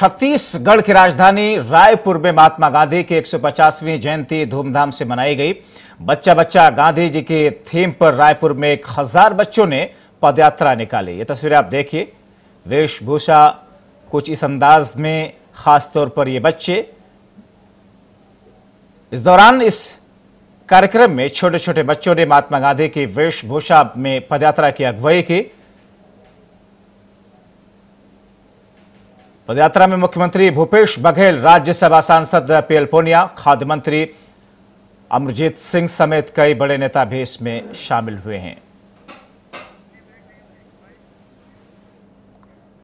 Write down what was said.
छत्तीसगढ़ की राजधानी रायपुर में महात्मा गांधी की 150वीं जयंती धूमधाम से मनाई गई बच्चा बच्चा गांधी जी के थीम पर रायपुर में एक हजार बच्चों ने पदयात्रा निकाली ये तस्वीरें आप देखिए वेशभूषा कुछ इस अंदाज में खास तौर पर ये बच्चे इस दौरान इस कार्यक्रम में छोटे छोटे बच्चों ने महात्मा गांधी की वेशभूषा में पदयात्रा की अगुवाई की पदयात्रा में मुख्यमंत्री भूपेश बघेल राज्यसभा सांसद पीएल पुनिया खाद्य मंत्री अमरजीत सिंह समेत कई बड़े नेता भी इसमें शामिल हुए हैं